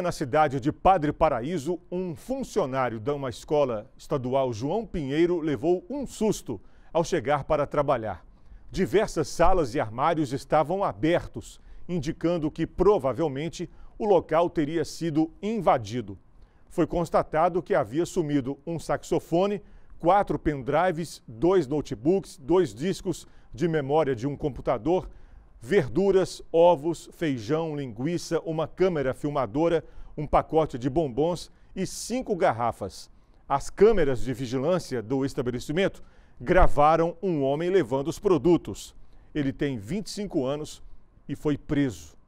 Na cidade de Padre Paraíso, um funcionário de uma escola estadual João Pinheiro levou um susto ao chegar para trabalhar. Diversas salas e armários estavam abertos, indicando que provavelmente o local teria sido invadido. Foi constatado que havia sumido um saxofone, quatro pendrives, dois notebooks, dois discos de memória de um computador verduras, ovos, feijão, linguiça, uma câmera filmadora, um pacote de bombons e cinco garrafas. As câmeras de vigilância do estabelecimento gravaram um homem levando os produtos. Ele tem 25 anos e foi preso.